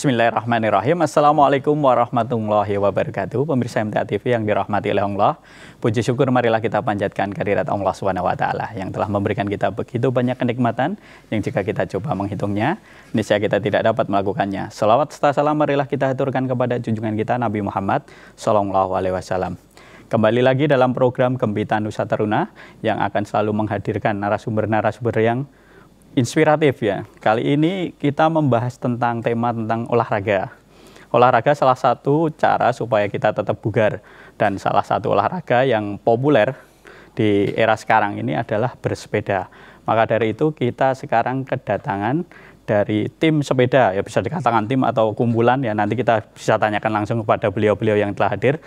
Bismillahirrahmanirrahim. Assalamualaikum warahmatullahi wabarakatuh. Pemirsa MTA TV yang dirahmati oleh Allah. Puji syukur marilah kita panjatkan kehadirat Allah Subhanahu wa taala yang telah memberikan kita begitu banyak kenikmatan yang jika kita coba menghitungnya, niscaya kita tidak dapat melakukannya. Salawat serta salam marilah kita haturkan kepada junjungan kita Nabi Muhammad sallallahu alaihi wasallam. Kembali lagi dalam program Gembita Nusa Teruna yang akan selalu menghadirkan narasumber-narasumber yang inspiratif ya. Kali ini kita membahas tentang tema tentang olahraga. Olahraga salah satu cara supaya kita tetap bugar dan salah satu olahraga yang populer di era sekarang ini adalah bersepeda. Maka dari itu kita sekarang kedatangan dari tim sepeda ya bisa dikatakan tim atau kumpulan ya nanti kita bisa tanyakan langsung kepada beliau-beliau yang telah hadir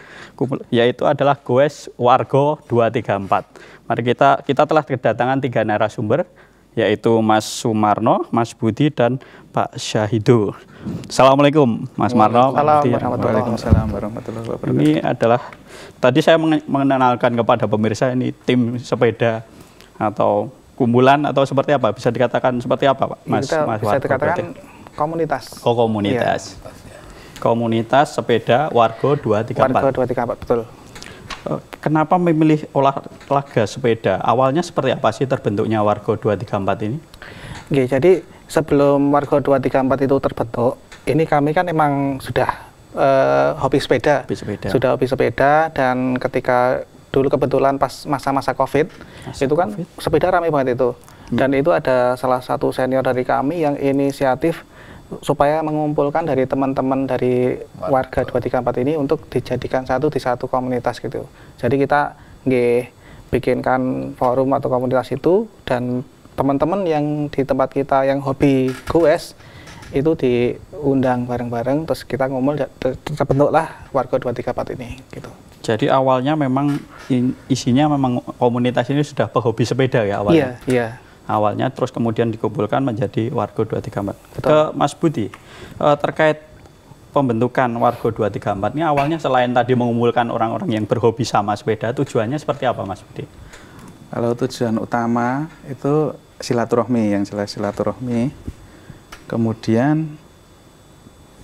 yaitu adalah Goes Wargo 234. Mari kita kita telah kedatangan tiga narasumber yaitu Mas Sumarno, Mas Budi dan Pak Syahido. Assalamualaikum Mas Marno. Assalamualaikum. warahmatullahi wabarakatuh. Ini adalah tadi saya mengenalkan kepada pemirsa ini tim sepeda atau kumpulan atau seperti apa? Bisa dikatakan seperti apa Pak? Mas, Kita Mas bisa Wargo dikatakan berarti. komunitas. Oh komunitas. Iya. Komunitas sepeda Wargo 234. Wargo 234 betul. Eh, kenapa memilih olahraga sepeda? Awalnya seperti apa sih terbentuknya Wargo 234 ini? Oke, jadi sebelum Wargo 234 itu terbentuk, ini kami kan emang sudah uh, hobi, sepeda. hobi sepeda. Sudah hobi sepeda dan ketika dulu kebetulan pas masa-masa Covid, masa itu kan COVID. sepeda ramai banget itu. Hmm. Dan itu ada salah satu senior dari kami yang inisiatif supaya mengumpulkan dari teman-teman dari warga 234 ini untuk dijadikan satu di satu komunitas gitu. Jadi kita nge, bikinkan forum atau komunitas itu dan teman-teman yang di tempat kita yang hobi goes itu diundang bareng-bareng terus kita ngumpul terbentuklah warga 234 ini gitu. Jadi awalnya memang isinya memang komunitas ini sudah pehobi sepeda ya awalnya. Iya, iya awalnya terus kemudian dikumpulkan menjadi Wargo 234. Betul. Ke Mas Budi eh, terkait pembentukan Wargo 234 ini awalnya selain tadi mengumpulkan orang-orang yang berhobi sama sepeda, tujuannya seperti apa Mas Budi? Kalau tujuan utama itu silaturahmi yang jelas silaturahmi. Kemudian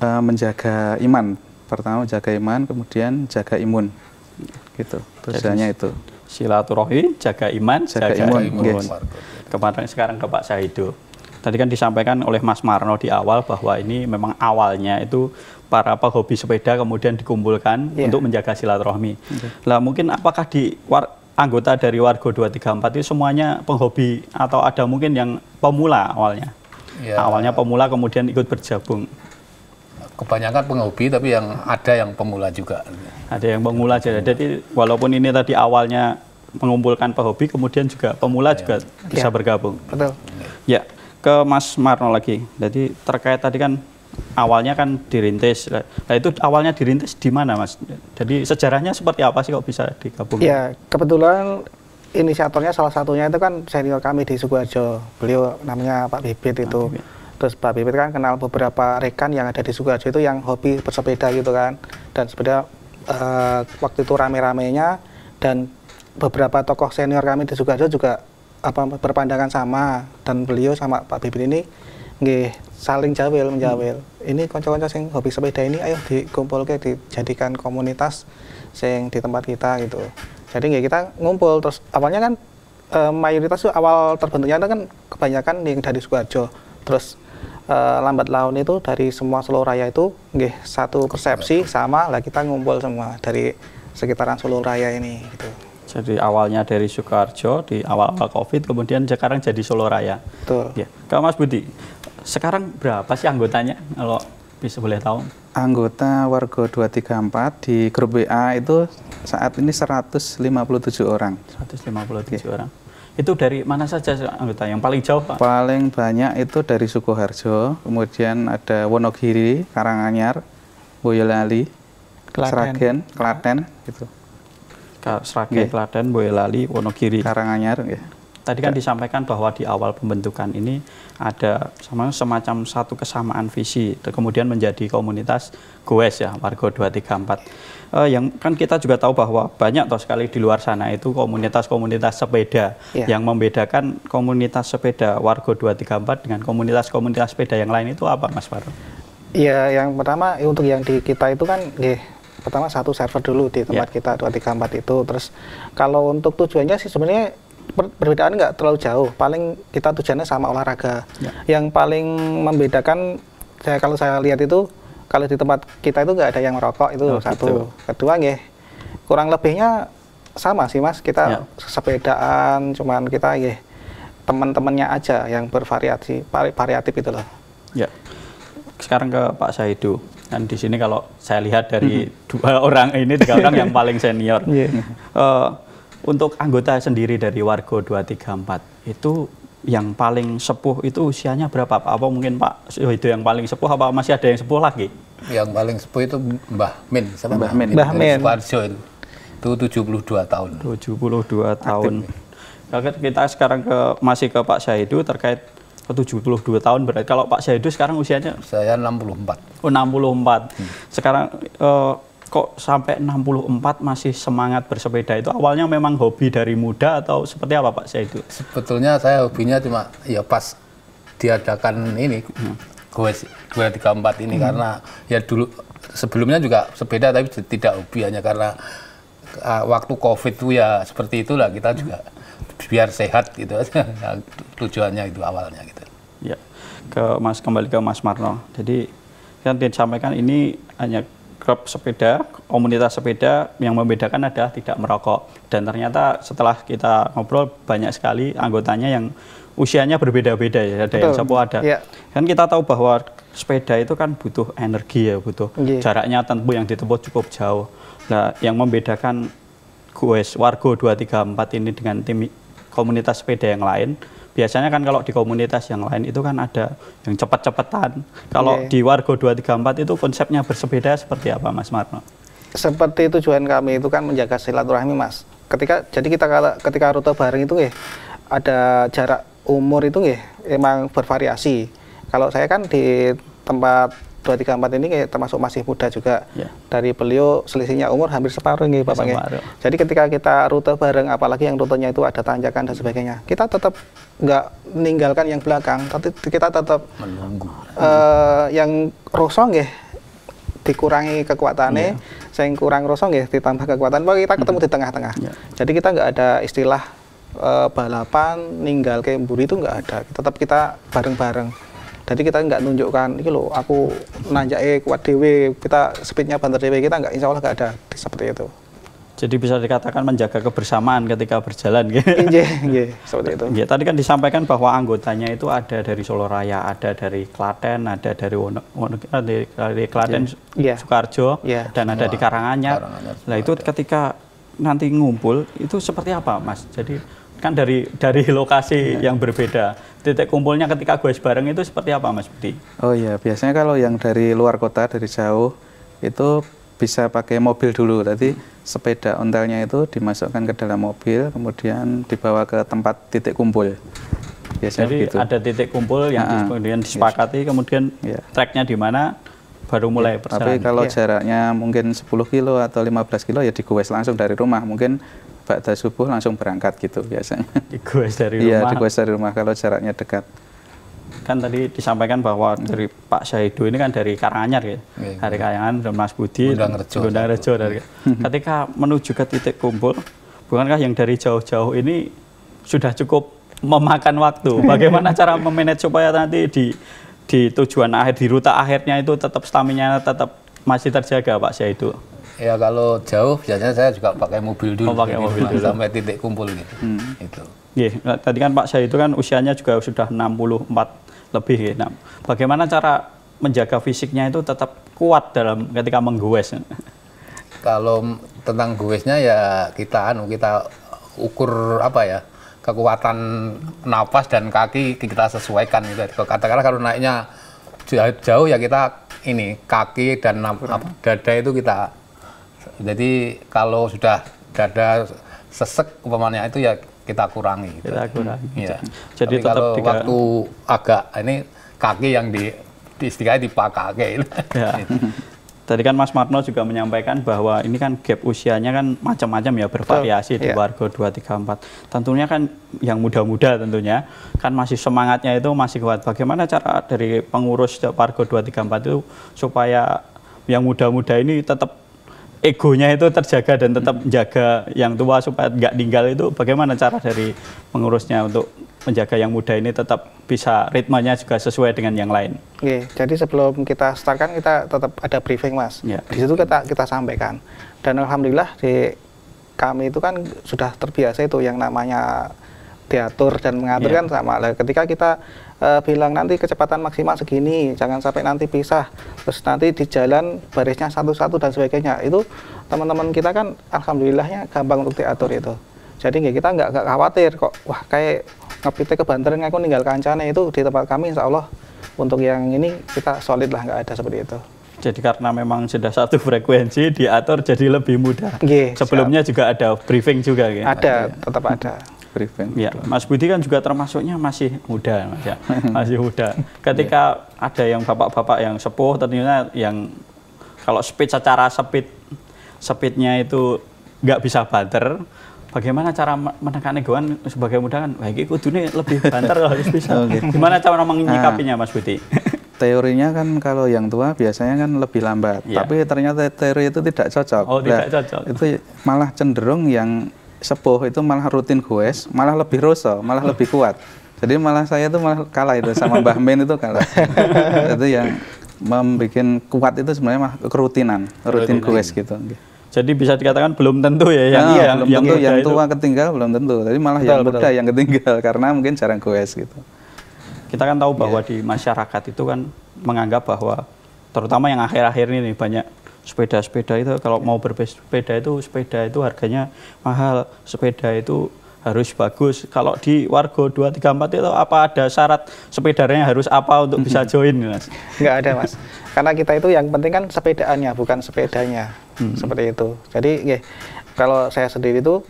eh, menjaga iman. Pertama jaga iman, kemudian jaga imun. Gitu. Tujuannya Jadi, itu silaturahmi, jaga iman, jaga, jaga imun. imun. Kemarin sekarang ke Pak Sahido. Tadi kan disampaikan oleh Mas Marno di awal bahwa ini memang awalnya itu para apa hobi sepeda kemudian dikumpulkan yeah. untuk menjaga silaturahmi. Lah mungkin apakah di war, anggota dari Wargo 234 itu semuanya penghobi atau ada mungkin yang pemula awalnya? Ya. Awalnya pemula kemudian ikut berjabung kebanyakan penghobi tapi yang ada yang pemula juga. Ada yang pemula aja. Jadi walaupun ini tadi awalnya mengumpulkan pehobi kemudian juga pemula ya. juga ya. bisa iya. bergabung. Betul. Ya, ke Mas Marno lagi. Jadi terkait tadi kan awalnya kan dirintis. Nah, itu awalnya dirintis di mana, Mas? Jadi sejarahnya seperti apa sih kok bisa digabung? Ya, kebetulan inisiatornya salah satunya itu kan senior kami di Sukoharjo. Beliau namanya Pak Bibit itu. Pak Bibit terus Pak Bibit kan kenal beberapa rekan yang ada di Sukoharjo itu yang hobi bersepeda gitu kan dan sepeda uh, eh, waktu itu rame-ramenya dan beberapa tokoh senior kami di Sukoharjo juga apa berpandangan sama dan beliau sama Pak Bibit ini nggih saling jawil menjawil hmm. ini konco-konco sing hobi sepeda ini ayo dikumpulke dijadikan komunitas sing di tempat kita gitu jadi nggih kita ngumpul terus awalnya kan uh, mayoritas tuh awal terbentuknya itu kan kebanyakan yang dari Sukoharjo terus Eh, lambat laun itu dari semua Solo Raya itu nggih satu persepsi sama lah kita ngumpul semua dari sekitaran Solo Raya ini gitu. Jadi awalnya dari Soekarjo di awal-awal Covid kemudian sekarang jadi Solo Raya. Betul. Ya. Kalau Mas Budi, sekarang berapa sih anggotanya kalau bisa boleh tahu? Anggota warga 234 di grup WA itu saat ini 157 orang. 157 yeah. Iya. orang. Itu dari mana saja anggota yang paling jauh Pak? Paling banyak itu dari Sukoharjo, kemudian ada Wonogiri, Karanganyar, Boyolali, Klaten. Seragen, Klaten gitu. Seragen, Klaten, Boyolali, Wonogiri. Karanganyar, ya. Tadi kan ya. disampaikan bahwa di awal pembentukan ini ada semacam satu kesamaan visi, kemudian menjadi komunitas goes ya, Wargo 234. Uh, yang kan kita juga tahu bahwa banyak toh sekali di luar sana itu komunitas-komunitas sepeda yeah. yang membedakan komunitas sepeda Wargo 234 dengan komunitas-komunitas sepeda yang lain itu apa Mas Baru? Iya, yang pertama untuk yang di kita itu kan pertama satu server dulu di tempat yeah. kita 234 itu. Terus kalau untuk tujuannya sih sebenarnya perbedaan nggak terlalu jauh. Paling kita tujuannya sama olahraga. Ya. Yang paling membedakan saya kalau saya lihat itu kalau di tempat kita itu nggak ada yang merokok itu oh, gitu. satu. Gitu. Kedua nggih kurang lebihnya sama sih mas kita ya. sepedaan cuman kita ya teman-temannya aja yang bervariasi variatif itu loh. Ya. Sekarang ke Pak Saidu. Dan di sini kalau saya lihat dari mm -hmm. dua orang ini tiga orang yang paling senior. Yeah. Iya. Uh, untuk anggota sendiri dari Wargo 234 itu yang paling sepuh itu usianya berapa Pak? Apa mungkin Pak oh, itu yang paling sepuh apa masih ada yang sepuh lagi? Yang paling sepuh itu Mbah Min, siapa Mbah Min. Mbah Min. Mbah Min. itu 72 tahun. 72 tahun. Aktif. Kita sekarang ke masih ke Pak Syahidu terkait ke 72 tahun berarti kalau Pak Syahidu sekarang usianya saya 64. Oh 64. Hmm. Sekarang eh, kok sampai 64 masih semangat bersepeda itu awalnya memang hobi dari muda atau seperti apa Pak saya itu? Sebetulnya saya hobinya cuma ya pas diadakan ini gue hmm. gue tiga ini hmm. karena ya dulu sebelumnya juga sepeda tapi tidak hobi hanya karena uh, waktu covid itu ya seperti itulah kita juga biar sehat gitu tujuannya itu awalnya gitu. Ya ke Mas kembali ke Mas Marno. Jadi kan disampaikan ini hanya klub sepeda, komunitas sepeda yang membedakan adalah tidak merokok. Dan ternyata setelah kita ngobrol banyak sekali anggotanya yang usianya berbeda-beda ya. Ada Betul. yang sepuh ada. Ya. Kan kita tahu bahwa sepeda itu kan butuh energi ya, butuh ya. jaraknya tentu yang ditempuh cukup jauh. Nah, yang membedakan gue Wargo 234 ini dengan tim komunitas sepeda yang lain biasanya kan kalau di komunitas yang lain itu kan ada yang cepat-cepatan. Kalau okay. Iya. di Wargo 234 itu konsepnya bersepeda seperti apa Mas Marno? Seperti tujuan kami itu kan menjaga silaturahmi Mas. Ketika jadi kita ketika rute bareng itu ya ada jarak umur itu ya emang bervariasi. Kalau saya kan di tempat dua tiga empat ini kayak termasuk masih muda juga. yeah. Dari beliau selisihnya umur hampir separuh nih Bapak. Ya. Separuh. Jadi ketika kita rute bareng apalagi yang rutenya itu ada tanjakan dan sebagainya, kita tetap nggak meninggalkan yang belakang, tapi kita tetap menunggu. Uh, yang rosong ya dikurangi kekuatannya, yeah. saya kurang rosong ya ditambah kekuatan. Bahwa kita ketemu hmm. di tengah-tengah. Yeah. Jadi kita nggak ada istilah uh, balapan ninggal kayak buri itu nggak ada. Tetap kita bareng-bareng jadi kita nggak nunjukkan ini loh aku eh kuat DW kita speednya banter DW kita nggak insya Allah nggak ada seperti itu jadi bisa dikatakan menjaga kebersamaan ketika berjalan gitu. Iya, iya, seperti itu. Ya, tadi kan disampaikan bahwa anggotanya itu ada dari Solo Raya, ada dari Klaten, ada dari Wono, Wono dari, dari Klaten, yeah. Iya. Sukarjo, yeah. dan ada di Karanganyar nah, itu ketika nanti ngumpul itu seperti apa, Mas? Jadi kan dari dari lokasi ya. yang berbeda. Titik kumpulnya ketika gue bareng itu seperti apa Mas Budi? Oh iya, biasanya kalau yang dari luar kota dari jauh itu bisa pakai mobil dulu. Tadi sepeda ontelnya itu dimasukkan ke dalam mobil, kemudian dibawa ke tempat titik kumpul. Biasanya Jadi begitu. ada titik kumpul yang nah, kemudian iya. disepakati, yes. kemudian yeah. treknya di mana, baru iya, mulai ya, Tapi kalau iya. jaraknya mungkin 10 kilo atau 15 kilo ya di langsung dari rumah. Mungkin Ba'da subuh langsung berangkat gitu biasanya. Di dari iya, rumah. Iya, di dari rumah kalau jaraknya dekat. Kan tadi disampaikan bahwa hmm. dari Pak Syahidu ini kan dari Karanganyar ya. Iya, iya. Dari Karanganyar dari Mas Budi, Gondang Rejo. dari. Hmm. Ketika menuju ke titik kumpul, bukankah yang dari jauh-jauh ini sudah cukup memakan waktu? Bagaimana cara memanage supaya nanti di di tujuan akhir di rute akhirnya itu tetap stamina tetap masih terjaga Pak Syahidu? Ya kalau jauh biasanya saya juga pakai mobil dulu. Oh, pakai mobil dulu. Sampai titik kumpul gitu. Hmm. Itu. Yeah. tadi kan Pak saya itu kan usianya juga sudah 64 lebih ya. Nah, bagaimana cara menjaga fisiknya itu tetap kuat dalam ketika menggoes? Kalau tentang goesnya ya kita anu kita ukur apa ya? kekuatan nafas dan kaki kita sesuaikan gitu. Katakanlah kalau naiknya jauh, jauh ya kita ini kaki dan dada itu kita jadi kalau sudah dada sesek umpamanya itu ya kita kurangi. Gitu. Kita kurangi. Ya. Jadi Tapi tetap kalau tiga... waktu agak ini kaki yang di, istilahnya dipakai. Ya. Gitu. Tadi kan Mas Marno juga menyampaikan bahwa ini kan gap usianya kan macam-macam ya bervariasi di yeah. warga 234. Tentunya kan yang muda-muda tentunya kan masih semangatnya itu masih kuat. Bagaimana cara dari pengurus warga 234 itu supaya yang muda-muda ini tetap egonya itu terjaga dan tetap menjaga hmm. yang tua supaya nggak tinggal itu bagaimana cara dari pengurusnya untuk menjaga yang muda ini tetap bisa ritmenya juga sesuai dengan yang lain. Oke, jadi sebelum kita start kan kita tetap ada briefing mas. Ya. Di situ kita kita sampaikan dan alhamdulillah di kami itu kan sudah terbiasa itu yang namanya diatur dan mengatur ya. kan sama. ketika kita uh, bilang nanti kecepatan maksimal segini, jangan sampai nanti pisah, terus nanti di jalan barisnya satu-satu dan sebagainya. Itu teman-teman kita kan alhamdulillahnya gampang untuk diatur itu. Jadi nggak kita nggak khawatir kok, wah kayak ngepite ke banterin aku ninggal kancane itu di tempat kami insya Allah untuk yang ini kita solid lah nggak ada seperti itu. Jadi karena memang sudah satu frekuensi diatur jadi lebih mudah. Yeah, Sebelumnya siap. juga ada briefing juga ya. Ada, iya. tetap ada prevent. Ya, Mas Budi kan juga termasuknya masih muda, Mas ya. Masih muda. Ketika yeah. ada yang bapak-bapak yang sepuh tentunya yang kalau speed secara speed speednya itu nggak bisa banter, bagaimana cara menekan egoan sebagai muda kan wah ini lebih banter kalau harus bisa oh, gitu. gimana cara menyikapinya nah, Mas Budi teorinya kan kalau yang tua biasanya kan lebih lambat yeah. tapi ternyata teori itu tidak cocok oh, nah, tidak cocok itu malah cenderung yang sepuh itu malah rutin goes, malah lebih rosa, malah lebih kuat. Jadi malah saya itu malah kalah itu sama Mbah Min itu kalah. itu yang membuat kuat itu sebenarnya mah kerutinan, rutin goes gitu. Jadi bisa dikatakan belum tentu ya yang nah, yang, belum yang tentu yang tua itu. ketinggal belum tentu. Tapi malah betul, yang muda betul. yang ketinggal karena mungkin jarang goes gitu. Kita kan tahu bahwa yeah. di masyarakat itu kan menganggap bahwa terutama yang akhir-akhir ini banyak sepeda-sepeda itu kalau mau bersepeda itu sepeda itu harganya mahal sepeda itu harus bagus kalau di wargo 234 itu apa ada syarat sepedanya harus apa untuk bisa hmm. join mas? nggak ada mas karena kita itu yang penting kan sepedaannya bukan sepedanya hmm. seperti itu jadi ya, kalau saya sendiri itu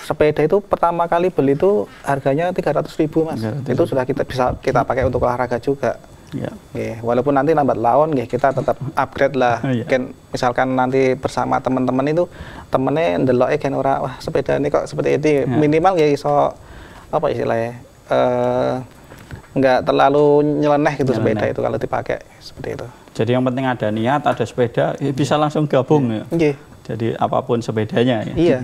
sepeda itu pertama kali beli itu harganya 300 ribu mas 300 itu sudah kita bisa kita pakai untuk olahraga juga Ya. Yeah. Walaupun nanti lambat laun, yeah, kita tetap upgrade lah. Yeah. Iya. Ken, misalkan nanti bersama teman-teman itu temennya ndeloknya kan ora wah sepeda ini kok seperti ini yeah. minimal ya iso apa istilahnya uh, nggak terlalu nyeleneh gitu nyeleneh. sepeda itu kalau dipakai seperti itu. Jadi yang penting ada niat, ada sepeda, ya bisa langsung gabung yeah. ya. Yeah. Jadi apapun sepedanya ya. Iya. Yeah.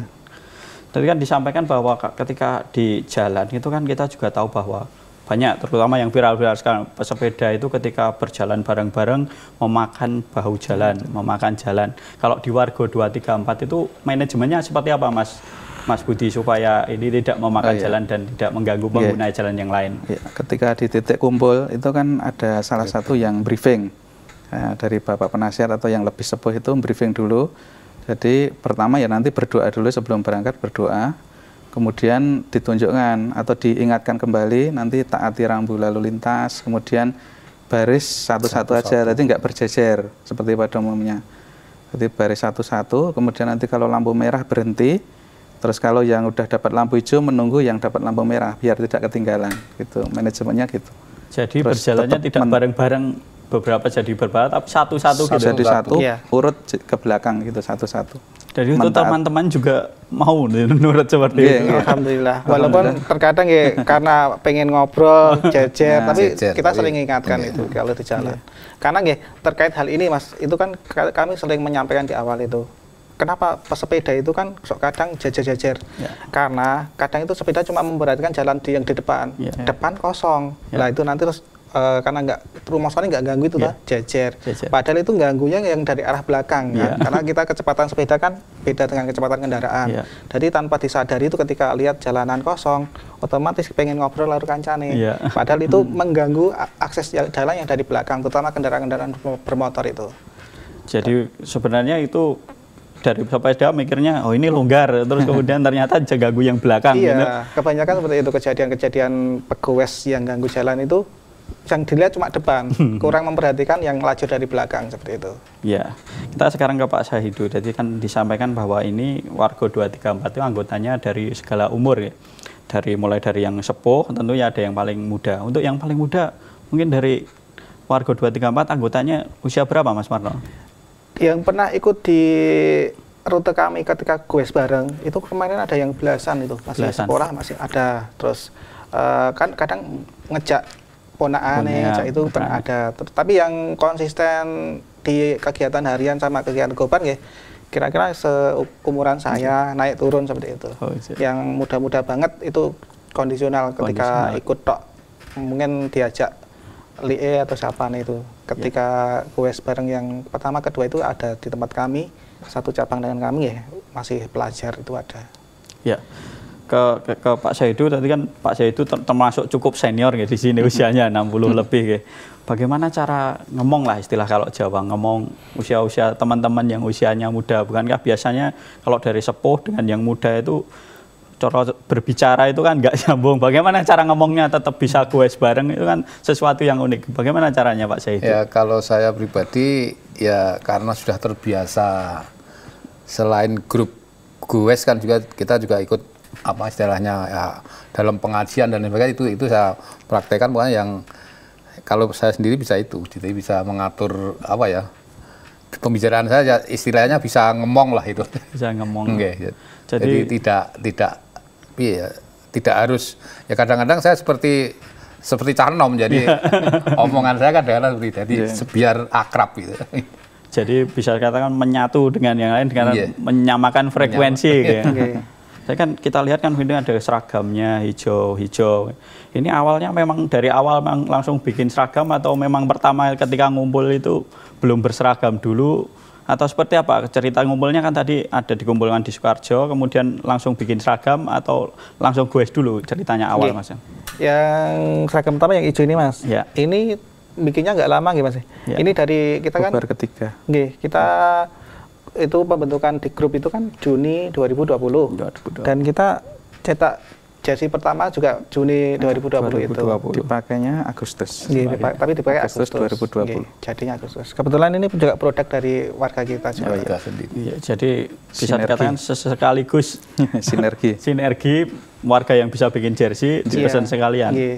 Tadi kan disampaikan bahwa ketika di jalan itu kan kita juga tahu bahwa banyak terutama yang viral-viral sekarang pesepeda itu ketika berjalan bareng-bareng memakan bahu jalan, memakan jalan. Kalau di Wargo 234 itu manajemennya seperti apa Mas? Mas Budi supaya ini tidak memakan oh, iya. jalan dan tidak mengganggu pengguna yeah. jalan yang lain. Yeah. Ketika di titik kumpul itu kan ada salah satu yang briefing nah, dari bapak penasihat atau yang lebih sepuh itu briefing dulu. Jadi pertama ya nanti berdoa dulu sebelum berangkat berdoa kemudian ditunjukkan atau diingatkan kembali nanti taati rambu lalu lintas kemudian baris satu-satu aja tadi nggak berjejer seperti pada umumnya jadi baris satu-satu kemudian nanti kalau lampu merah berhenti terus kalau yang udah dapat lampu hijau menunggu yang dapat lampu merah biar tidak ketinggalan gitu manajemennya gitu jadi terus berjalannya tidak bareng-bareng beberapa jadi berbarat, tapi satu-satu gitu jadi satu, satu ya. urut ke belakang gitu satu-satu jadi itu teman-teman juga mau menurut seperti yeah, itu. Yeah. Iya. Alhamdulillah. Walaupun terkadang ya karena pengen ngobrol, iya, jejer, nah, tapi jejer, kita tapi, sering ingatkan yeah. itu kalau di jalan. Yeah. Karena ya terkait hal ini Mas, itu kan kami sering menyampaikan di awal itu. Kenapa pesepeda itu kan sok kadang jejer-jejer? Yeah. Karena kadang itu sepeda cuma memberatkan jalan di yang di depan. Yeah. Depan kosong. Yeah. Iya. Nah, itu nanti terus Eh, karena nggak perumasannya nggak ganggu itu yeah. Lah, jejer. jejer. Padahal itu ganggunya yang dari arah belakang yeah. kan? Iya. karena kita kecepatan sepeda kan beda dengan kecepatan kendaraan. Yeah. Jadi tanpa disadari itu ketika lihat jalanan kosong, otomatis pengen ngobrol lalu kancane. Yeah. Padahal itu mengganggu akses jalan yang dari belakang, terutama kendaraan-kendaraan bermotor itu. Jadi sebenarnya itu dari sepeda mikirnya oh ini longgar terus kemudian ternyata jaga gue yang belakang iya gitu. kebanyakan seperti itu kejadian-kejadian pegoes yang ganggu jalan itu yang dilihat cuma depan, hmm. kurang memperhatikan yang laju dari belakang seperti itu. Ya, kita sekarang ke Pak Sahidu. Jadi kan disampaikan bahwa ini warga 234 itu anggotanya dari segala umur ya. Dari mulai dari yang sepuh tentunya ada yang paling muda. Untuk yang paling muda mungkin dari warga 234 anggotanya usia berapa Mas Marno? Yang pernah ikut di rute kami ketika goes bareng itu kemarin ada yang belasan itu masih belasan. sekolah masih ada terus uh, kan kadang ngejak ponaan ya itu pernah ada tapi yang konsisten di kegiatan harian sama kegiatan goban ya kira-kira seumuran saya hmm. naik turun seperti itu oh, iya. yang muda-muda banget itu kondisional ketika kondisional. ikut tok mungkin diajak lie atau siapa nih itu ketika yeah. kues bareng yang pertama kedua itu ada di tempat kami satu cabang dengan kami ya masih pelajar itu ada ya ke, ke, ke Pak Saidu tadi kan Pak Saidu termasuk cukup senior gitu di sini hmm. usianya 60 hmm. lebih gitu. Bagaimana cara ngomong lah istilah kalau Jawa ngomong usia-usia teman-teman yang usianya muda bukankah biasanya kalau dari sepuh dengan yang muda itu cara berbicara itu kan nggak nyambung. Bagaimana cara ngomongnya tetap bisa goes bareng itu kan sesuatu yang unik. Bagaimana caranya Pak Saidu? Ya kalau saya pribadi ya karena sudah terbiasa selain grup goes kan juga kita juga ikut apa istilahnya ya, dalam pengajian dan sebagainya itu itu saya praktekkan bukan yang kalau saya sendiri bisa itu jadi bisa mengatur apa ya pembicaraan saya ya, istilahnya bisa ngomong lah itu bisa ngomong okay. Ya. jadi, jadi tidak tidak ya, tidak harus ya kadang-kadang saya seperti seperti canom jadi iya. omongan saya kan kadang seperti jadi yeah. Iya. biar akrab gitu jadi bisa katakan menyatu dengan yang lain dengan yeah. menyamakan frekuensi Menyama. gitu okay. Ya. Iya. Saya kan kita lihat kan Windu ada seragamnya hijau-hijau. Ini awalnya memang dari awal memang langsung bikin seragam atau memang pertama ketika ngumpul itu belum berseragam dulu atau seperti apa cerita ngumpulnya kan tadi ada dikumpulkan di Soekarjo kemudian langsung bikin seragam atau langsung gue dulu ceritanya awal Oke. Iya. mas ya? yang seragam pertama yang hijau ini mas ya. ini bikinnya nggak lama gitu mas ya. Iya. ini dari kita kan Bubar kan ketiga Oke, kita ya itu pembentukan di grup itu kan Juni 2020. 2020. Dan kita cetak jersey pertama juga Juni 2020, 2020 itu. Dipakainya Agustus. Iya, dipak tapi dipakai Agustus, Agustus 2020. Iya, jadinya Agustus. Kebetulan ini juga produk dari warga kita juga. Warga ya. Ya, jadi Sinergi. bisa dikatakan sekaligus sinergi. sinergi warga yang bisa bikin jersey iya. dipesan yeah. sekalian. Iya.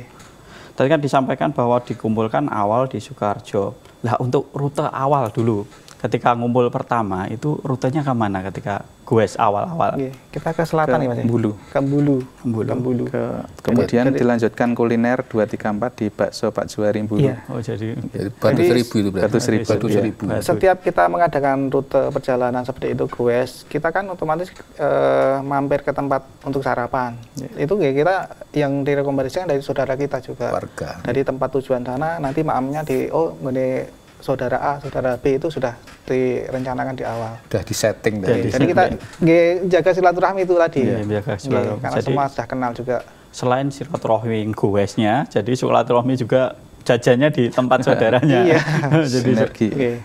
Tadi kan disampaikan bahwa dikumpulkan awal di Sukarjo. Lah untuk rute awal dulu ketika ngumpul pertama itu rutenya ke mana ketika goes awal-awal? Iya, kita ke selatan ke ya Mas. Bulu. Ke Bulu. Bulu. Ke Bulu. Ke, kemudian jadi, dilanjutkan kuliner 234 di bakso Pak Juari Bulu. Iya. Oh jadi. jadi batu seribu itu berarti. Batu seribu. Batu seribu. Ya. Setiap kita mengadakan rute perjalanan seperti itu goes, kita kan otomatis eh, mampir ke tempat untuk sarapan. Yeah. Itu ya kita yang direkomendasikan dari saudara kita juga. Warga. Dari tempat tujuan sana nanti maamnya di oh gede saudara A, saudara B itu sudah direncanakan di awal. Sudah disetting tadi. Jadi, jadi kita jaga silaturahmi itu tadi. Iya, jaga silaturahmi. Karena jadi, semua sudah kenal juga. Selain silaturahmi goesnya, jadi silaturahmi juga jajannya di tempat saudaranya. iya. jadi sinergi. Okay.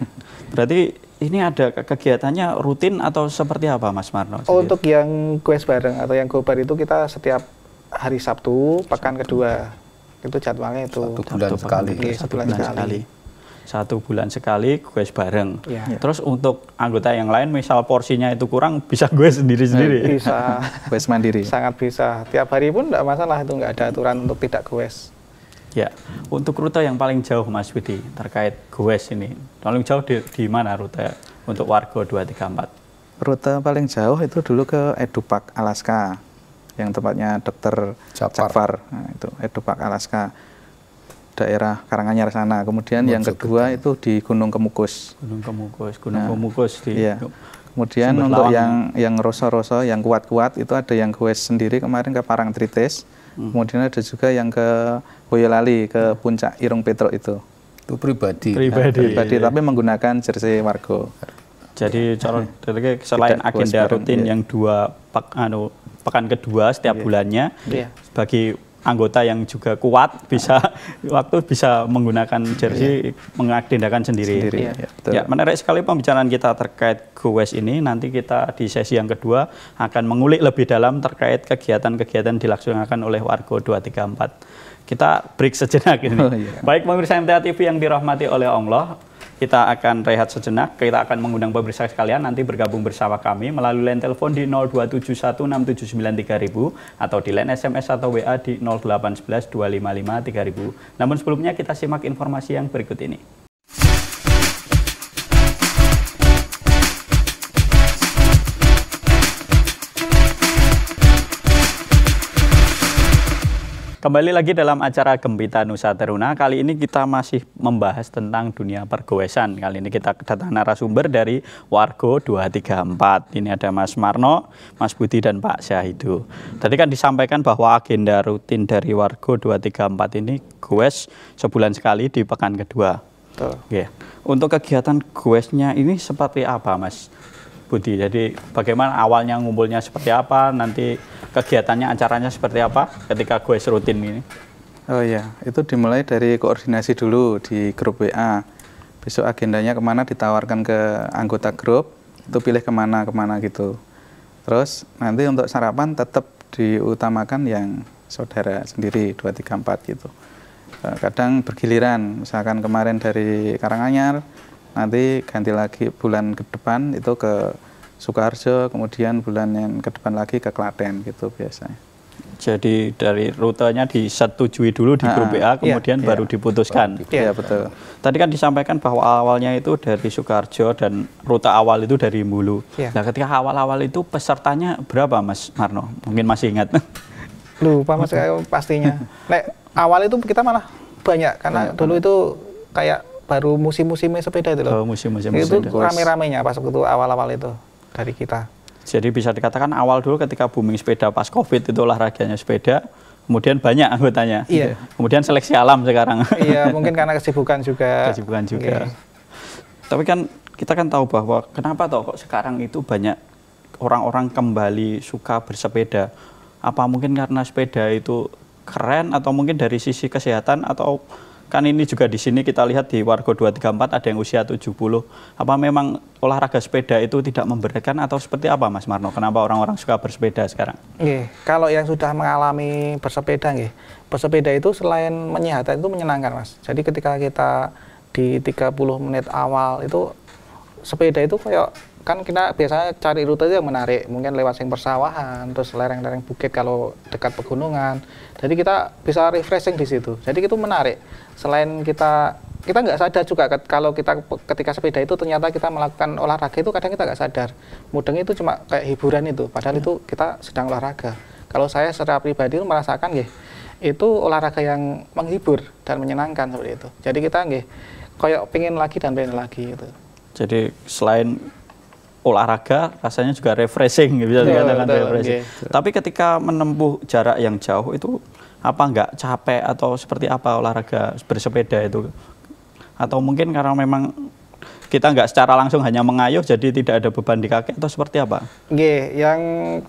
Berarti ini ada kegiatannya rutin atau seperti apa Mas Marno? Oh, untuk yang goes bareng atau yang gobar itu kita setiap hari Sabtu, pekan kedua. Itu jadwalnya itu. Satu bulan bulan sekali. satu bulan, bulan sekali satu bulan sekali gue bareng. Yeah. Iya. Terus untuk anggota yang lain misal porsinya itu kurang bisa gue sendiri-sendiri. Eh, bisa. gue mandiri. Sangat bisa. Tiap hari pun enggak masalah itu enggak ada aturan untuk tidak gue. Ya, untuk rute yang paling jauh Mas Widi terkait gue ini, paling jauh di, di mana rute untuk Wargo 234? Rute paling jauh itu dulu ke Edupak Alaska, yang tempatnya Dokter Jafar. Nah, itu Edupak Alaska daerah Karanganyar sana. Kemudian yang kedua itu di Gunung Kemukus. Gunung Kemukus, Gunung nah, Kemukus di iya. Kemudian Sumber untuk Lawang. yang yang roso-roso, yang kuat-kuat itu ada yang gue sendiri kemarin ke Parangtritis. Hmm. Kemudian ada juga yang ke Boyolali, ke hmm. Puncak Irung Petro itu. Itu pribadi. Pribadi. Nah, pribadi, tapi menggunakan jersey wargo. Jadi iya. calon iya. selain Tidak agenda rutin iya. yang dua pak anu pekan kedua setiap iya. bulannya iya. bagi anggota yang juga kuat bisa waktu bisa menggunakan jersey iya. mengagendakan sendiri. sendiri. Iya. Iya, ya, menarik sekali pembicaraan kita terkait Goes ini. Nanti kita di sesi yang kedua akan mengulik lebih dalam terkait kegiatan-kegiatan dilaksanakan oleh Wargo 234. Kita break sejenak ini. Oh, iya. Baik pemirsa MTA TV yang dirahmati oleh Allah, kita akan rehat sejenak, kita akan mengundang pemirsa sekalian nanti bergabung bersama kami melalui line telepon di 02716793000 atau di line SMS atau WA di 08112553000. Namun sebelumnya kita simak informasi yang berikut ini. Kembali lagi dalam acara Gembita Nusa Teruna, kali ini kita masih membahas tentang dunia pergoesan. Kali ini kita kedatangan narasumber dari Wargo 234. Ini ada Mas Marno, Mas Budi, dan Pak Syahidu. Tadi kan disampaikan bahwa agenda rutin dari Wargo 234 ini goes sebulan sekali di pekan kedua. Betul. Yeah. Untuk kegiatan goesnya ini seperti apa, Mas? Budi. Jadi bagaimana awalnya ngumpulnya seperti apa, nanti kegiatannya, acaranya seperti apa ketika gue serutin ini? Oh iya, itu dimulai dari koordinasi dulu di grup WA. Besok agendanya kemana ditawarkan ke anggota grup, itu pilih kemana kemana gitu. Terus nanti untuk sarapan tetap diutamakan yang saudara sendiri 2, 3, 4 gitu. Eh, kadang bergiliran, misalkan kemarin dari Karanganyar, nanti ganti lagi bulan ke depan itu ke Sukarjo, kemudian bulan yang ke depan lagi ke Klaten gitu biasanya. Jadi dari rutenya disetujui dulu di grup BA, ah, iya, kemudian iya, baru iya. diputuskan. Iya betul. Tadi kan disampaikan bahwa awalnya itu dari Sukarjo dan rute awal itu dari Mulu Iya. Nah ketika awal-awal itu pesertanya berapa Mas Marno? Mungkin masih ingat? Lupa Mas pastinya. Nek awal itu kita malah banyak karena banyak dulu banget. itu kayak baru musim-musimnya sepeda itu loh. Oh, musim-musim itu rame-ramenya pas waktu awal-awal itu dari kita. Jadi bisa dikatakan awal dulu ketika booming sepeda pas covid itu olahraganya sepeda, kemudian banyak anggotanya. Iya. Kemudian seleksi alam sekarang. Iya, mungkin karena kesibukan juga. Kesibukan juga. Okay. Iya. Tapi kan kita kan tahu bahwa kenapa toh kok sekarang itu banyak orang-orang kembali suka bersepeda. Apa mungkin karena sepeda itu keren atau mungkin dari sisi kesehatan atau kan ini juga di sini kita lihat di Wargo 234 ada yang usia 70. Apa memang olahraga sepeda itu tidak memberatkan atau seperti apa Mas Marno? Kenapa orang-orang suka bersepeda sekarang? kalau yang sudah mengalami bersepeda nggih, bersepeda itu selain menyehatkan itu menyenangkan Mas. Jadi ketika kita di 30 menit awal itu sepeda itu kayak kan kita biasanya cari rute yang menarik, mungkin lewat sing persawahan, terus lereng-lereng bukit kalau dekat pegunungan. Jadi kita bisa refreshing di situ. Jadi itu menarik. Selain kita kita nggak sadar juga kalau kita ketika sepeda itu ternyata kita melakukan olahraga itu kadang kita nggak sadar. Mudeng itu cuma kayak hiburan itu, padahal ya. itu hmm. kita sedang olahraga. Kalau saya secara pribadi itu merasakan ya, itu olahraga yang menghibur dan menyenangkan seperti itu. Jadi kita nggih koyok pingin lagi dan pengen lagi itu. Jadi selain olahraga rasanya juga refreshing bisa iya, dikatakan oh, refreshing. Okay. Tapi ketika menempuh jarak yang jauh itu apa enggak capek atau seperti apa olahraga bersepeda itu? Atau mungkin karena memang kita enggak secara langsung hanya mengayuh jadi tidak ada beban di kaki atau seperti apa? G, yang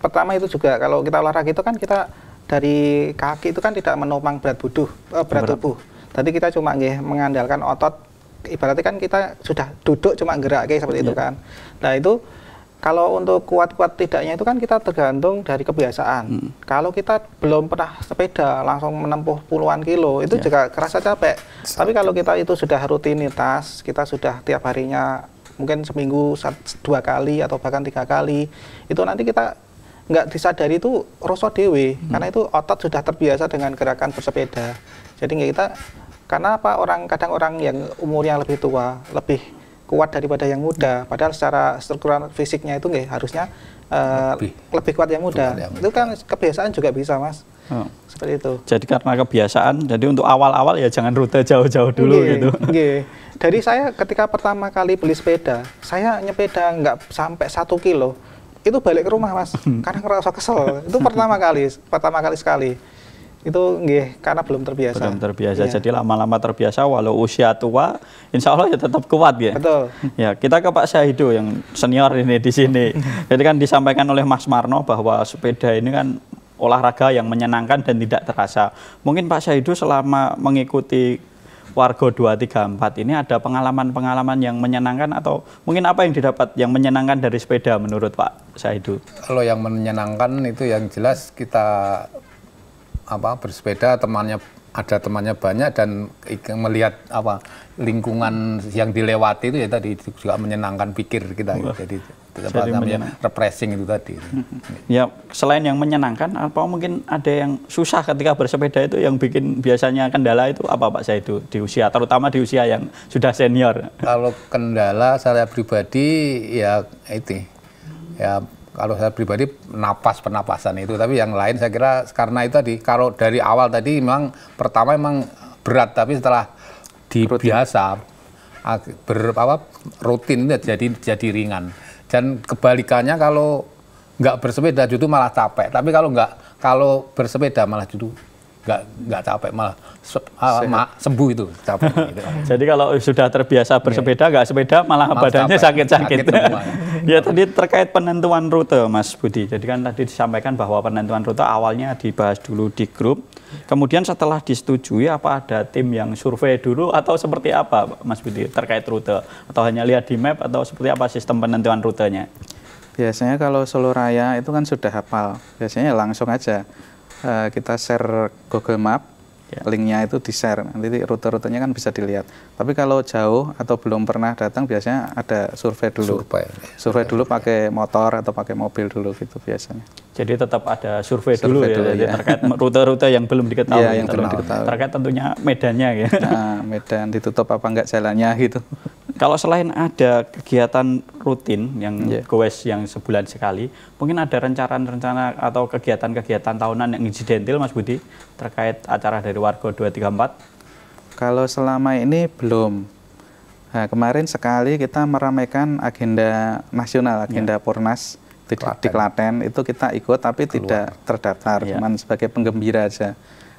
pertama itu juga kalau kita olahraga itu kan kita dari kaki itu kan tidak menopang berat buduh, eh, berat, berat tubuh. Tadi kita cuma nggih mengandalkan otot ibaratnya kan kita sudah duduk cuma gerak kayak seperti yeah. itu iya. kan. Nah itu kalau untuk kuat-kuat tidaknya itu kan kita tergantung dari kebiasaan. Hmm. Kalau kita belum pernah sepeda langsung menempuh puluhan kilo itu yeah. juga kerasa capek. Tapi kalau kita itu sudah rutinitas, kita sudah tiap harinya mungkin seminggu dua kali atau bahkan tiga kali itu nanti kita nggak disadari itu rosot hmm. karena itu otot sudah terbiasa dengan gerakan bersepeda. Jadi kita karena apa orang kadang orang yang umurnya lebih tua lebih kuat daripada yang muda. Padahal secara struktural fisiknya itu nggak harusnya uh, lebih. lebih kuat yang muda. Yang Itu kan kebiasaan juga bisa mas. Hmm. Seperti itu. Jadi karena kebiasaan, jadi untuk awal-awal ya jangan rute jauh-jauh dulu nge, gitu. Dari saya ketika pertama kali beli sepeda, saya nyepeda nggak sampai satu kilo, itu balik ke rumah mas, karena ngerasa kesel. Itu pertama kali, pertama kali sekali itu nggih karena belum terbiasa. Belum terbiasa. Iya. Jadi lama-lama terbiasa walau usia tua, insya Allah ya tetap kuat ya. Betul. Ya, kita ke Pak Syahido yang senior ini di sini. Jadi kan disampaikan oleh Mas Marno bahwa sepeda ini kan olahraga yang menyenangkan dan tidak terasa. Mungkin Pak Syahido selama mengikuti Wargo 234 ini ada pengalaman-pengalaman yang menyenangkan atau mungkin apa yang didapat yang menyenangkan dari sepeda menurut Pak Saidu? Kalau yang menyenangkan itu yang jelas kita apa bersepeda temannya ada temannya banyak dan melihat apa lingkungan yang dilewati itu ya tadi juga menyenangkan pikir kita gitu. jadi, jadi namanya refreshing itu tadi ya selain yang menyenangkan apa mungkin ada yang susah ketika bersepeda itu yang bikin biasanya kendala itu apa pak saya itu di usia terutama di usia yang sudah senior kalau kendala saya pribadi ya itu ya kalau saya pribadi napas penapasan itu tapi yang lain saya kira karena itu tadi kalau dari awal tadi memang pertama memang berat tapi setelah dibiasa berapa rutin rutin jadi jadi ringan dan kebalikannya kalau nggak bersepeda justru malah capek tapi kalau nggak kalau bersepeda malah justru nggak nggak capek malah se uh, ma sembuh itu capek gitu. jadi kalau sudah terbiasa bersepeda nggak sepeda malah badannya sakit-sakit ya tadi terkait penentuan rute Mas Budi jadi kan tadi disampaikan bahwa penentuan rute awalnya dibahas dulu di grup kemudian setelah disetujui apa ada tim yang survei dulu atau seperti apa Mas Budi terkait rute atau hanya lihat di map atau seperti apa sistem penentuan rutenya biasanya kalau Solo Raya itu kan sudah hafal biasanya langsung aja Eh, kita share Google Map yeah. linknya itu di share nanti rute-rutenya kan bisa dilihat tapi kalau jauh atau belum pernah datang biasanya ada survei dulu survei, survei dulu pakai motor atau pakai mobil dulu gitu biasanya jadi tetap ada survei, dulu, dulu, ya, dulu ya, ya. terkait rute-rute yang belum diketahui yeah, yang gitu. belum diketahui terkait tentunya medannya ya nah, medan ditutup apa enggak jalannya gitu kalau selain ada kegiatan rutin yang yeah. goes yang sebulan sekali, mungkin ada rencana-rencana atau kegiatan-kegiatan tahunan yang insidental, Mas Budi? terkait acara dari Wargo 234? Kalau selama ini belum. Nah, kemarin sekali kita meramaikan agenda nasional, iya. agenda ya. Pornas di, Klaten. di Klaten itu kita ikut tapi Keluar. tidak terdaftar, ya. cuman sebagai penggembira aja.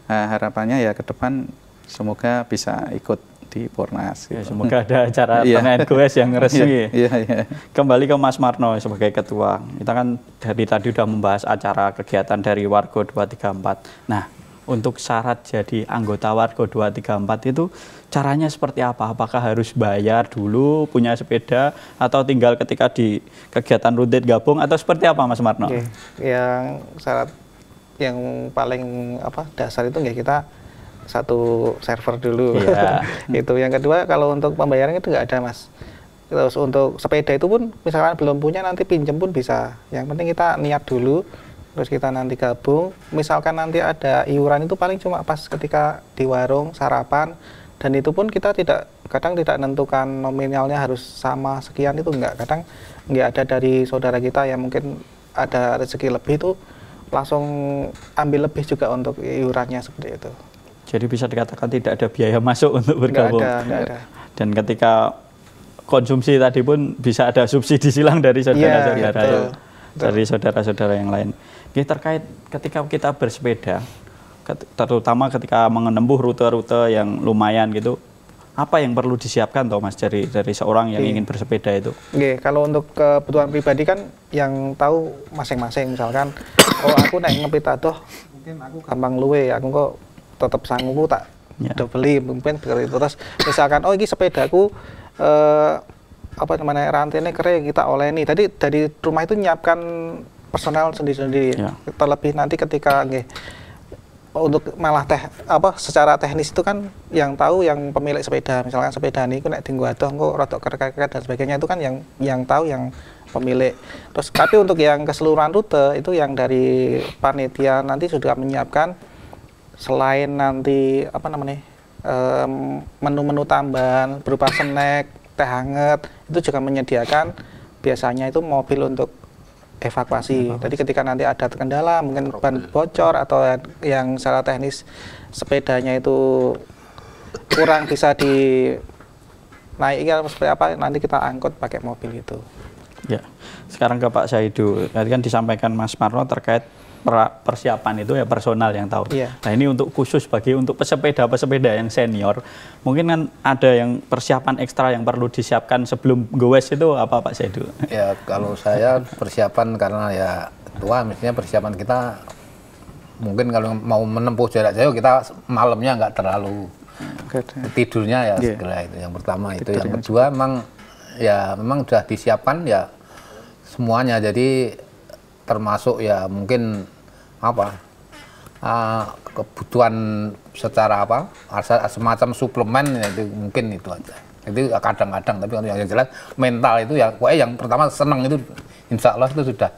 Nah, harapannya ya ke depan semoga bisa ikut di Purnas. Ya, gitu. Ya, semoga ada acara iya. pengen tengah yang resmi. Yeah, yeah, yeah. Kembali ke Mas Marno sebagai ketua. Kita kan dari tadi sudah membahas acara kegiatan dari Wargo 234. Nah, untuk syarat jadi anggota Wargo 234 itu caranya seperti apa? Apakah harus bayar dulu, punya sepeda, atau tinggal ketika di kegiatan rutin gabung, atau seperti apa Mas Marno? Okay. Yang syarat yang paling apa dasar itu ya kita satu server dulu. Yeah. itu yang kedua kalau untuk pembayaran itu nggak ada mas. Terus untuk sepeda itu pun misalkan belum punya nanti pinjem pun bisa. Yang penting kita niat dulu terus kita nanti gabung misalkan nanti ada iuran itu paling cuma pas ketika di warung sarapan dan itu pun kita tidak kadang tidak menentukan nominalnya harus sama sekian itu enggak kadang enggak ada dari saudara kita yang mungkin ada rezeki lebih itu langsung ambil lebih juga untuk iurannya seperti itu jadi bisa dikatakan tidak ada biaya masuk untuk bergabung enggak ada, enggak ada. dan ketika konsumsi tadi pun bisa ada subsidi silang dari iya, saudara-saudara ya, dari saudara-saudara yang lain. Ya terkait ketika kita bersepeda, terutama ketika menempuh rute-rute yang lumayan gitu, apa yang perlu disiapkan toh Mas dari dari seorang yang Oke. ingin bersepeda itu? Oke, kalau untuk kebutuhan pribadi kan yang tahu masing-masing misalkan oh aku naik ngepita toh mungkin aku gampang luwe aku kok tetap sanggup tak ya. udah beli mungkin seperti itu terus misalkan oh ini sepedaku eh, apa namanya rantainya kering kita oleh ini tadi dari rumah itu nyiapkan personal sendiri-sendiri. Ya. Terlebih nanti ketika nge, untuk malah teh apa secara teknis itu kan yang tahu yang pemilik sepeda misalkan sepeda ini aku naik atau enggak rotok rodok kerek dan sebagainya itu kan yang yang tahu yang pemilik. Terus tapi untuk yang keseluruhan rute itu yang dari panitia nanti sudah menyiapkan selain nanti apa namanya menu-menu um, tambahan berupa snack, teh hangat itu juga menyediakan biasanya itu mobil untuk evakuasi. Iya, Jadi ketika nanti ada kendala mungkin ban bocor atau yang salah teknis sepedanya itu kurang bisa di naikkan seperti apa nanti kita angkut pakai mobil itu. Ya. Sekarang ke Pak Saidu. Tadi kan disampaikan Mas Marno terkait persiapan itu ya personal yang tahu. Yeah. Nah ini untuk khusus bagi untuk pesepeda-pesepeda yang senior, mungkin kan ada yang persiapan ekstra yang perlu disiapkan sebelum gowes itu apa Pak Sedu? Ya kalau saya persiapan karena ya tua, misalnya persiapan kita mungkin kalau mau menempuh jarak jauh kita malamnya nggak terlalu tidurnya ya yeah. segera itu yang pertama Tidurnya itu yang kedua juga. memang ya memang sudah disiapkan ya semuanya jadi termasuk ya mungkin apa uh, kebutuhan secara apa semacam suplemen ya, itu mungkin itu aja itu ya kadang-kadang tapi yang, jelas mental itu ya pokoknya yang pertama senang itu insya Allah itu sudah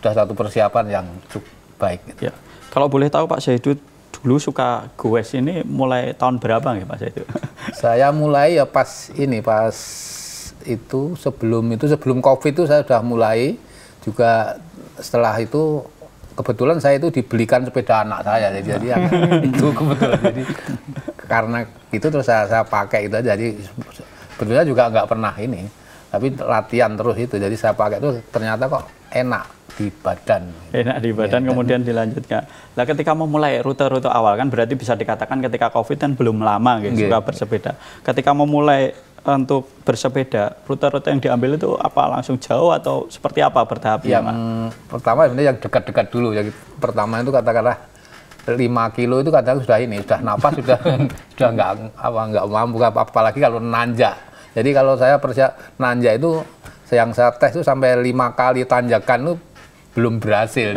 sudah satu persiapan yang cukup baik gitu. ya. kalau boleh tahu Pak Syahidu dulu suka goes ini mulai tahun berapa nggak Pak Syahidu saya mulai ya pas ini pas itu sebelum itu sebelum covid itu saya sudah mulai juga setelah itu kebetulan saya itu dibelikan sepeda anak saya jadi, jadi itu kebetulan jadi karena itu terus saya, saya pakai itu jadi sebetulnya juga nggak pernah ini tapi latihan terus itu jadi saya pakai itu ternyata kok enak di badan enak di badan ya, kemudian dan... dilanjutkan lah ketika mau mulai rute-rute awal kan berarti bisa dikatakan ketika covid kan belum lama gitu juga bersepeda ketika mau mulai Eh, untuk bersepeda rute-rute yang diambil itu apa langsung jauh atau seperti apa bertahapnya? Yang pertama ini yang dekat-dekat dulu. Yang pertama itu katakanlah lima kilo itu kadang sudah ini sudah nafas sudah sudah nggak apa nggak mampu apa apalagi kalau nanjak. Jadi kalau saya persiap nanjak itu yang saya tes itu sampai lima kali tanjakan itu belum berhasil.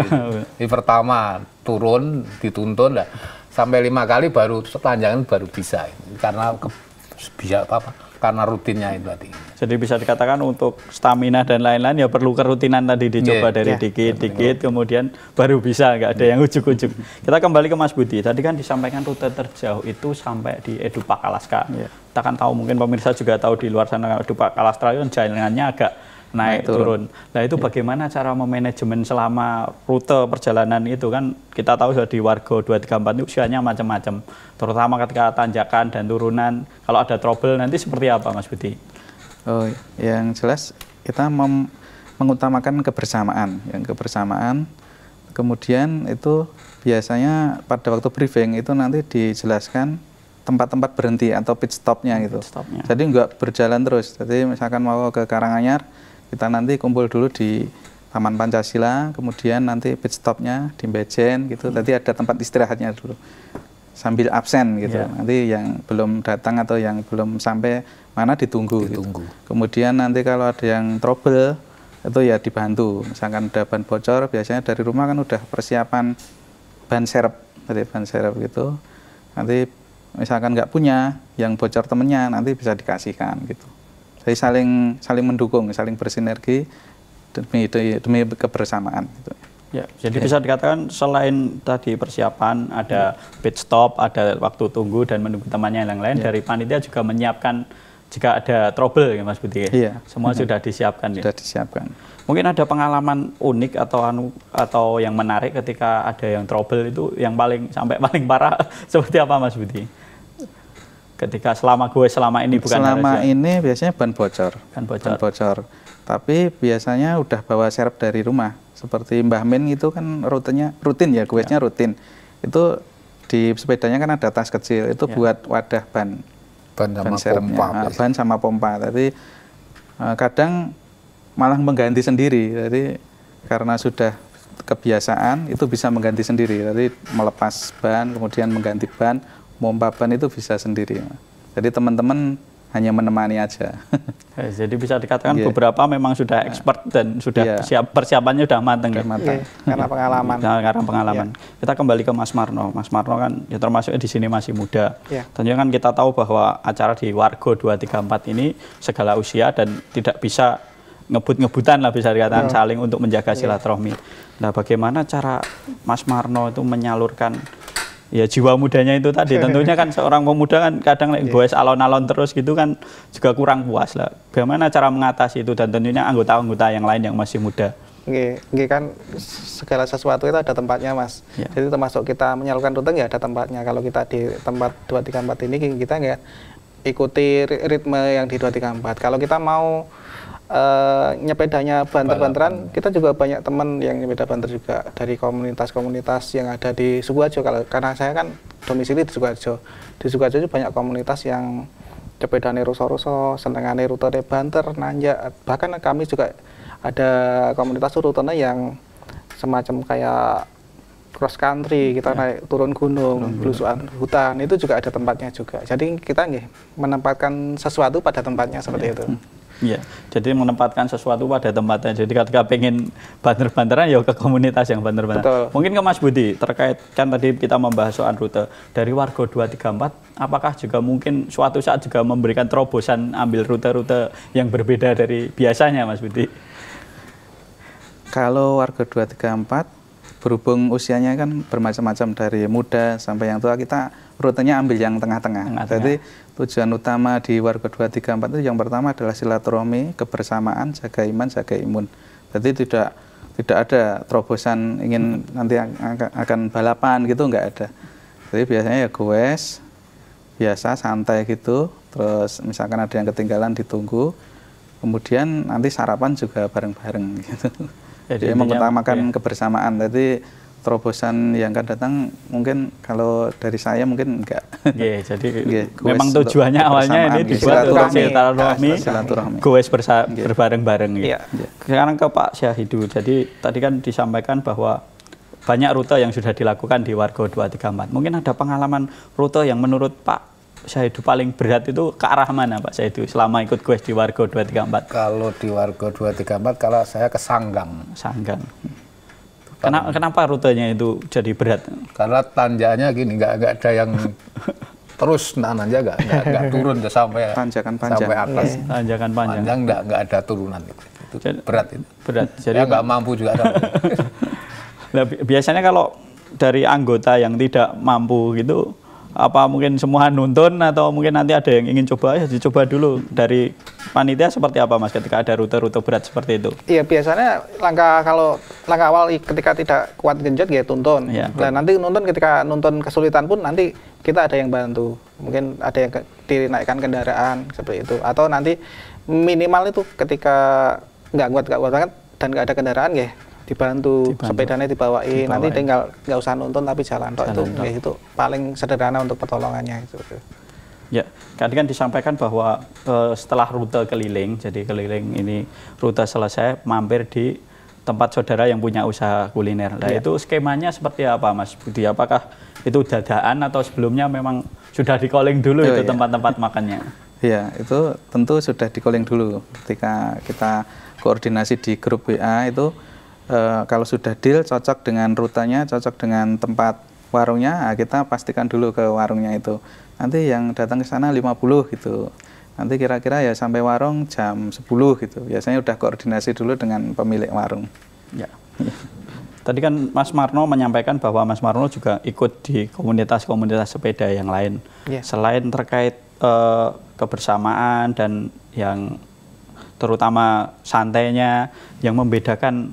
Ini pertama turun dituntun lah sampai lima kali baru tanjakan baru bisa karena ke, bisa apa, apa karena rutinnya itu tadi. Jadi bisa dikatakan untuk stamina dan lain-lain ya perlu kerutinan tadi dicoba yeah, dari iya, dikit-dikit yeah. kemudian baru bisa nggak ada yeah. yang ujuk-ujuk. Kita kembali ke Mas Budi. Tadi kan disampaikan rute terjauh itu sampai di Edupak Alaska. Yeah. Kita kan tahu mungkin pemirsa juga tahu di luar sana Edupak Alaska itu jalanannya agak naik, naik turun. turun. Nah itu iya. bagaimana cara memanajemen selama rute perjalanan itu kan kita tahu sudah ya, di Wargo 234 itu usianya macam-macam. Terutama ketika tanjakan dan turunan, kalau ada trouble nanti seperti apa Mas Budi? Oh, yang jelas kita mengutamakan kebersamaan, yang kebersamaan. Kemudian itu biasanya pada waktu briefing itu nanti dijelaskan tempat-tempat berhenti atau pit stopnya gitu. Pit stopnya. Jadi nggak berjalan terus. Jadi misalkan mau ke Karanganyar, kita nanti kumpul dulu di Taman Pancasila, kemudian nanti pit stopnya di Mbejen gitu. Nanti hmm. ada tempat istirahatnya dulu sambil absen gitu. Yeah. Nanti yang belum datang atau yang belum sampai mana ditunggu. Gitu. ditunggu. Gitu. Kemudian nanti kalau ada yang trouble itu ya dibantu. Misalkan ada ban bocor, biasanya dari rumah kan udah persiapan ban serep, dari ban serep gitu. Nanti misalkan nggak punya, yang bocor temennya nanti bisa dikasihkan gitu. Jadi saling saling mendukung, saling bersinergi demi demi kebersamaan. Gitu. Ya, jadi ya. bisa dikatakan selain tadi persiapan ada ya. pit stop, ada waktu tunggu dan menunggu temannya yang lain ya. dari panitia juga menyiapkan jika ada trouble ya Mas Budi. Ya. Iya. Semua ya. sudah disiapkan sudah ya. disiapkan. Mungkin ada pengalaman unik atau anu atau yang menarik ketika ada yang trouble itu yang paling sampai paling parah seperti apa Mas Budi? ketika selama gue selama ini bukan selama ini biasanya ban bocor ban bocor ban bocor tapi biasanya udah bawa serep dari rumah seperti Mbah Min itu kan rutenya rutin ya gue ya. rutin itu di sepedanya kan ada tas kecil itu ya. buat wadah ban ban sama ban pompa ah, ban sama pompa tapi eh, kadang malah mengganti sendiri jadi karena sudah kebiasaan itu bisa mengganti sendiri jadi melepas ban kemudian mengganti ban pompa ban itu bisa sendiri. Jadi teman-teman hanya menemani aja. Ya, jadi bisa dikatakan yeah. beberapa memang sudah nah. expert dan sudah yeah. siap, persiapannya sudah matang. Sudah ya. matang. Yeah. Iya, iya. Karena pengalaman. Karena, karena pengalaman. Yeah. Kita kembali ke Mas Marno. Mas Marno kan ya termasuk di sini masih muda. Yeah. Tentunya kan kita tahu bahwa acara di Wargo 234 ini segala usia dan tidak bisa ngebut-ngebutan lah bisa dikatakan yeah. saling untuk menjaga iya. silaturahmi. Yeah. Nah, bagaimana cara Mas Marno itu menyalurkan ya jiwa mudanya itu tadi tentunya kan seorang pemuda kan kadang yeah. goes alon-alon terus gitu kan juga kurang puas lah bagaimana cara mengatasi itu dan tentunya anggota-anggota yang lain yang masih muda Oke, kan segala sesuatu itu ada tempatnya mas. yeah. Jadi termasuk kita menyalurkan ruteng ya ada tempatnya. Kalau kita di tempat 234 ini kita nggak ikuti ritme yang di 234. Kalau kita mau Eh, nyepedanya banter-banteran, kita juga banyak teman yang nyepeda banter juga dari komunitas-komunitas yang ada di Sukoharjo. Kalau karena saya kan domisili di Sukoharjo, di Sukoharjo itu banyak komunitas yang sepeda ruso-ruso, senengane de banter, nanjak. Bahkan kami juga ada komunitas rutenya yang semacam kayak cross country, kita ya. naik turun gunung, belusuan hutan, itu juga ada tempatnya juga. Jadi kita nih menempatkan sesuatu pada tempatnya seperti ya. itu. Hmm. Iya. Jadi menempatkan sesuatu pada tempatnya. Jadi ketika pengen banter-banteran ya ke komunitas yang banter banter Mungkin ke Mas Budi terkait kan tadi kita membahas soal rute dari warga 234 apakah juga mungkin suatu saat juga memberikan terobosan ambil rute-rute yang berbeda dari biasanya Mas Budi? Kalau warga 234 berhubung usianya kan bermacam-macam dari muda sampai yang tua kita rutenya ambil yang tengah-tengah. Jadi tujuan utama di war warga empat itu yang pertama adalah silaturahmi, kebersamaan, jaga iman, jaga imun. Berarti tidak tidak ada terobosan ingin nanti akan balapan gitu nggak ada. Jadi biasanya ya goes, biasa santai gitu, terus misalkan ada yang ketinggalan ditunggu, kemudian nanti sarapan juga bareng-bareng gitu. Ya, jadi, Jadi mengutamakan ya. kebersamaan. Jadi terobosan yang akan datang mungkin kalau dari saya mungkin enggak. Yeah, jadi yeah, memang tujuannya awalnya ini gitu. dibuat untuk silaturahmi, silaturahmi. Goes berbareng-bareng gitu. Yeah. Yeah. Sekarang ke Pak Syahidu. Jadi tadi kan disampaikan bahwa banyak rute yang sudah dilakukan di Wargo 234. Mungkin ada pengalaman rute yang menurut Pak Syahidu paling berat itu ke arah mana Pak Syahidu selama ikut quest di Wargo 234? Kalau di Wargo 234 kalau saya ke Sanggang. Sanggang. Kenapa, kenapa rutenya itu jadi berat? Karena tanjanya gini, nggak ada yang terus naan aja nggak nggak turun ya sampai tanjakan panjang. sampai atas. Yeah. Tanjakan panjang. Panjang nggak nggak ada turunan itu. itu jadi, berat itu. Berat. Ya, jadi nggak mampu juga. nah, biasanya kalau dari anggota yang tidak mampu gitu apa mungkin semua nonton atau mungkin nanti ada yang ingin coba ya dicoba dulu dari panitia seperti apa mas ketika ada rute-rute berat seperti itu? Iya biasanya langkah kalau langkah awal ketika tidak kuat genjot ya tuntun. Ya, nah nanti nonton ketika nonton kesulitan pun nanti kita ada yang bantu. Mungkin ada yang ke, dinaikkan kendaraan seperti itu atau nanti minimal itu ketika nggak kuat nggak kuat banget dan nggak ada kendaraan ya dibantu, dibantu. sepedanya dibawain, dibawain. nanti tinggal nggak usah nonton tapi jalan tok itu ya, itu paling sederhana untuk pertolongannya itu. Ya, tadi kan disampaikan bahwa e, setelah rute keliling, jadi keliling ini rute selesai mampir di tempat saudara yang punya usaha kuliner. Nah, ya. itu skemanya seperti apa, Mas Budi? Apakah itu dadaan atau sebelumnya memang sudah di calling dulu oh, itu iya. tempat-tempat ya. makannya? Iya, itu tentu sudah di calling dulu. Ketika kita koordinasi di grup WA itu Eh, kalau sudah deal cocok dengan rutenya, cocok dengan tempat warungnya, nah kita pastikan dulu ke warungnya itu. Nanti yang datang ke sana 50 gitu. Nanti kira-kira ya sampai warung jam 10 gitu. Biasanya udah koordinasi dulu dengan pemilik warung. Ya. Tadi kan Mas Marno menyampaikan bahwa Mas Marno juga ikut di komunitas-komunitas sepeda yang lain. Ya. Selain terkait uh, kebersamaan dan yang terutama santainya yang membedakan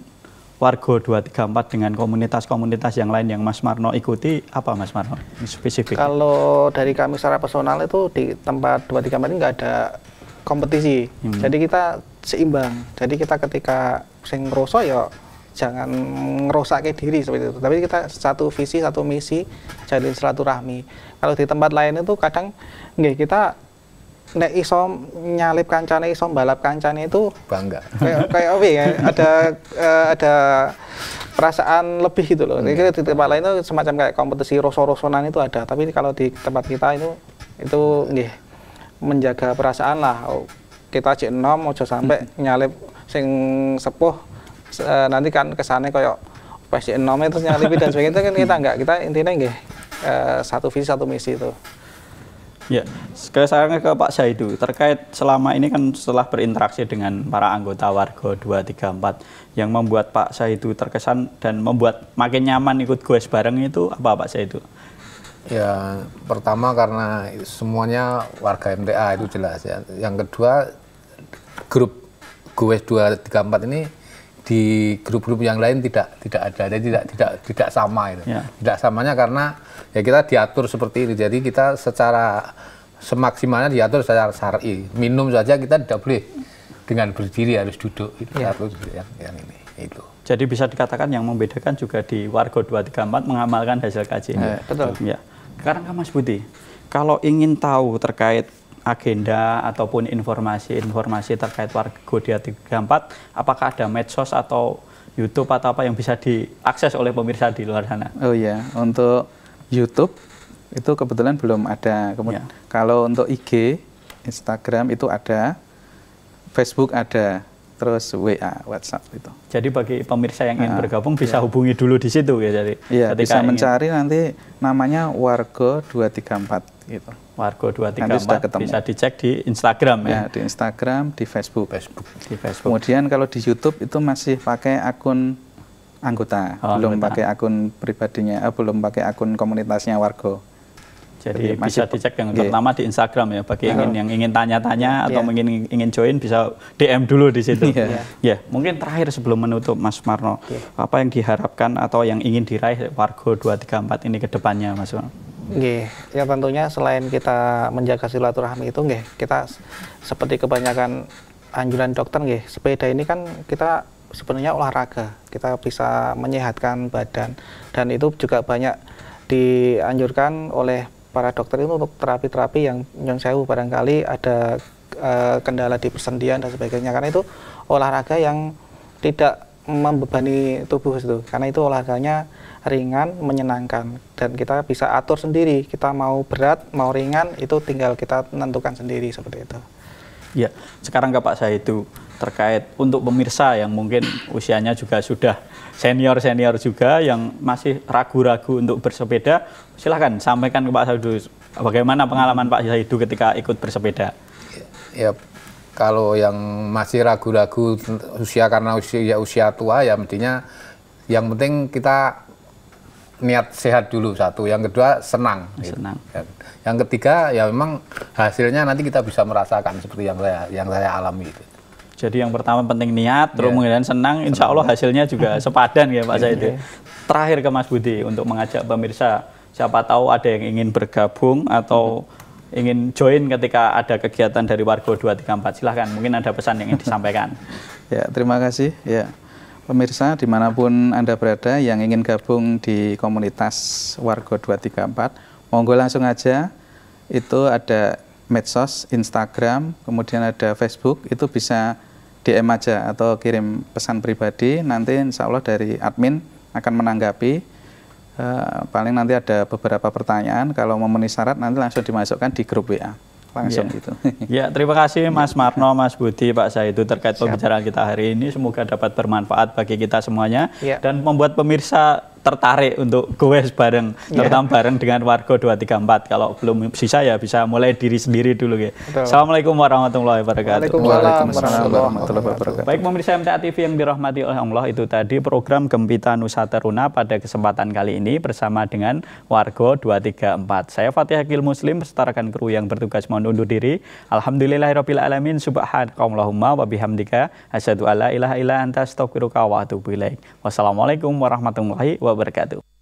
Wargo 234 dengan komunitas-komunitas yang lain yang Mas Marno ikuti apa Mas Marno spesifik? Kalau dari kami secara personal itu di tempat 234 ini nggak ada kompetisi. Hmm. Jadi kita seimbang. Jadi kita ketika sing ngerosok ya jangan ke diri seperti itu. Tapi kita satu visi, satu misi, jalin silaturahmi. Kalau di tempat lain itu kadang nggih kita nek iso nyalip kancane iso balap kancane itu bangga kayak kayak apa ya ada uh, ada perasaan lebih gitu loh hmm. di tempat lain itu semacam kayak kompetisi roso-rosonan itu ada tapi kalau di tempat kita itu itu nggih menjaga perasaan lah oh, kita cek nom ojo sampai hmm. nyalip sing sepuh uh, nanti kan kesannya kayak pasti nomnya nom itu e nyalip dan sebagainya itu kan kita nggak kita intinya nggih uh, satu visi satu misi itu Ya, sekarang ke Pak Saidu terkait selama ini kan setelah berinteraksi dengan para anggota warga 234 yang membuat Pak Saidu terkesan dan membuat makin nyaman ikut gue bareng itu apa Pak Saidu? Ya, pertama karena semuanya warga MTA itu jelas ya. Yang kedua grup gue 234 ini di grup-grup yang lain tidak tidak ada, jadi tidak tidak tidak sama itu. Ya. Tidak samanya karena ya kita diatur seperti ini. Jadi kita secara semaksimalnya diatur secara syar'i. Minum saja kita tidak boleh dengan berdiri harus duduk itu ya. harus yang, yang ini itu. Jadi bisa dikatakan yang membedakan juga di Wargo 234 mengamalkan hasil kaji. Ya, iya, betul. Ya. Sekarang Mas Budi, kalau ingin tahu terkait agenda ataupun informasi-informasi terkait Wargo 234, apakah ada medsos atau YouTube atau apa yang bisa diakses oleh pemirsa di luar sana? Oh iya, untuk YouTube itu kebetulan belum ada. Kemudian yeah. kalau untuk IG, Instagram itu ada, Facebook ada, terus WA, WhatsApp itu. Jadi bagi pemirsa yang ingin nah, bergabung bisa yeah. hubungi dulu di situ ya jadi. yeah, iya, bisa ingin. mencari nanti namanya Wargo 234 gitu. Wargo 234 bisa dicek di Instagram ya. ya. di Instagram, di Facebook. Facebook. Di Facebook. Kemudian kalau di YouTube itu masih pakai akun anggota, oh, belum anggota. pakai akun pribadinya, eh, belum pakai akun komunitasnya wargo, Jadi, Jadi masih bisa dicek yang pertama di Instagram ya bagi iya. ingin yang ingin tanya-tanya yeah. atau ingin ingin join bisa DM dulu di situ. Ya, yeah. yeah. mungkin terakhir sebelum menutup Mas Marno, yeah. apa yang diharapkan atau yang ingin diraih Wargo 234 ini ke depannya Mas Marno? Yeah. ya tentunya selain kita menjaga silaturahmi itu nggih, kita seperti kebanyakan anjuran dokter nggih, sepeda ini kan kita sebenarnya olahraga. Kita bisa menyehatkan badan dan itu juga banyak dianjurkan oleh para dokter itu untuk terapi-terapi yang nyon sewu barangkali ada uh, kendala di persendian dan sebagainya karena itu olahraga yang tidak membebani tubuh itu karena itu olahraganya ringan menyenangkan dan kita bisa atur sendiri kita mau berat mau ringan itu tinggal kita tentukan sendiri seperti itu ya sekarang ke Pak saya itu terkait untuk pemirsa yang mungkin usianya juga sudah senior-senior juga yang masih ragu-ragu untuk bersepeda, silahkan sampaikan ke Pak Saidu bagaimana pengalaman Pak Saidu ketika ikut bersepeda. Ya, kalau yang masih ragu-ragu usia karena usia ya usia tua ya mestinya yang penting kita niat sehat dulu satu, yang kedua senang. Senang. Gitu. Yang ketiga ya memang hasilnya nanti kita bisa merasakan seperti yang saya yang saya alami itu. Jadi yang pertama penting niat, terus yeah. kemudian senang, insya Allah hasilnya juga sepadan ya Pak Zaid. Iya. Yeah. Terakhir ke Mas Budi untuk mengajak pemirsa, siapa tahu ada yang ingin bergabung atau ingin join ketika ada kegiatan dari Wargo 234, silahkan mungkin ada pesan yang ingin disampaikan. ya, terima kasih. Ya. Pemirsa dimanapun Anda berada yang ingin gabung di komunitas Wargo 234, monggo langsung aja itu ada medsos, Instagram, kemudian ada Facebook, itu bisa DM aja atau kirim pesan pribadi. Nanti insya Allah dari admin akan menanggapi. Uh, paling nanti ada beberapa pertanyaan. Kalau memenuhi syarat nanti langsung dimasukkan di grup WA. Langsung yeah. gitu. Ya, terima kasih Mas Marno, Mas Budi, Pak itu terkait Siap. pembicaraan kita hari ini. Semoga dapat bermanfaat bagi kita semuanya Yeah. dan membuat pemirsa tertarik untuk goes bareng, yeah. Iya. bareng dengan wargo 234. Kalau belum bisa ya bisa mulai diri sendiri dulu ya. Assalamualaikum warahmatullahi wabarakatuh. Waalaikumsalam warahmatullahi wabarakatuh. Baik pemirsa MTA TV yang dirahmati oleh Allah itu tadi program Gempita Nusa Teruna pada kesempatan kali ini bersama dengan wargo 234. Saya Fatih Hakil Muslim beserta rekan kru yang bertugas mohon undur diri. Alhamdulillahirabbil alamin subhanakallahumma wa bihamdika asyhadu alla ilaha illa anta astaghfiruka wa atubu ilaik. Wassalamualaikum warahmatullahi wabarakatuh wabarakatuh.